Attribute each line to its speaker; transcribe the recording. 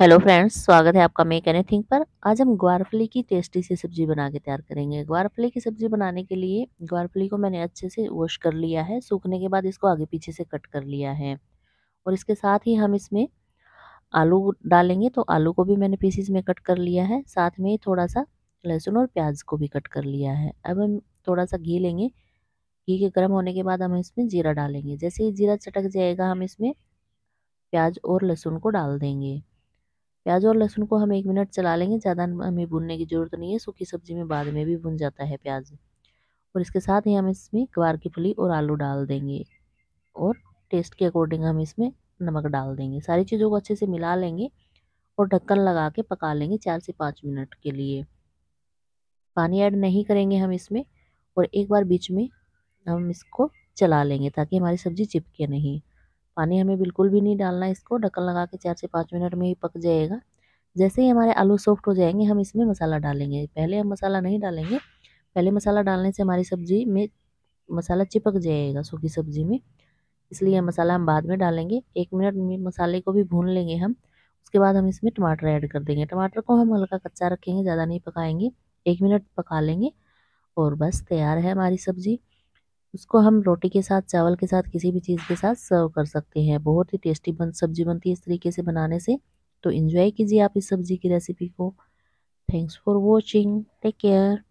Speaker 1: hello friends स्वागत है आपका मेक थिंक पर आज हम ग्वारफली की टेस्टी सी सब्जी बना के तैयार करेंगे ग्वारफली की सब्जी बनाने के लिए ग्वारफली को मैंने अच्छे से वॉश कर लिया है सूखने के बाद इसको आगे पीछे से कट कर लिया है और इसके साथ ही हम इसमें आलू डालेंगे तो आलू को भी मैंने पीसीस में कट कर लिया है साथ में थोड़ा सा लहसुन और प्याज को भी कट कर लिया है अब हम थोड़ा सा घी लेंगे घी के गर्म होने के बाद हम इसमें जीरा डालेंगे जैसे ही जीरा चटक जाएगा हम इसमें प्याज और लहसुन को डाल देंगे प्याज और लहसुन को हम एक मिनट चला लेंगे ज़्यादा हमें भुनने की ज़रूरत नहीं है सूखी सब्जी में बाद में भी भुन जाता है प्याज और इसके साथ ही हम इसमें ग्वार की फली और आलू डाल देंगे और टेस्ट के अकॉर्डिंग हम इसमें नमक डाल देंगे सारी चीज़ों को अच्छे से मिला लेंगे और ढक्कन लगा के पका लेंगे चार से पाँच मिनट के लिए पानी ऐड नहीं करेंगे हम इसमें और एक बार बीच में हम इसको चला लेंगे ताकि हमारी सब्ज़ी चिपके नहीं पानी हमें बिल्कुल भी नहीं डालना इसको ढक्कन लगा के चार से पाँच मिनट में ही पक जाएगा जैसे ही हमारे आलू सॉफ्ट हो जाएंगे हम इसमें मसाला डालेंगे पहले हम मसाला नहीं डालेंगे पहले मसाला डालने से हमारी सब्ज़ी में मसाला चिपक जाएगा सूखी सब्ज़ी में इसलिए मसाला हम बाद में डालेंगे एक मिनट में मसाले को भी भून लेंगे हम उसके बाद हम इसमें टमाटर ऐड कर देंगे टमाटर को हम हल्का कच्चा रखेंगे ज़्यादा नहीं पकाएंगे एक मिनट पका लेंगे और बस तैयार है हमारी सब्ज़ी इसको हम रोटी के साथ चावल के साथ किसी भी चीज़ के साथ सर्व कर सकते हैं बहुत ही टेस्टी बन सब्जी बनती है इस तरीके से बनाने से तो इन्जॉय कीजिए आप इस सब्ज़ी की रेसिपी को thanks for watching take care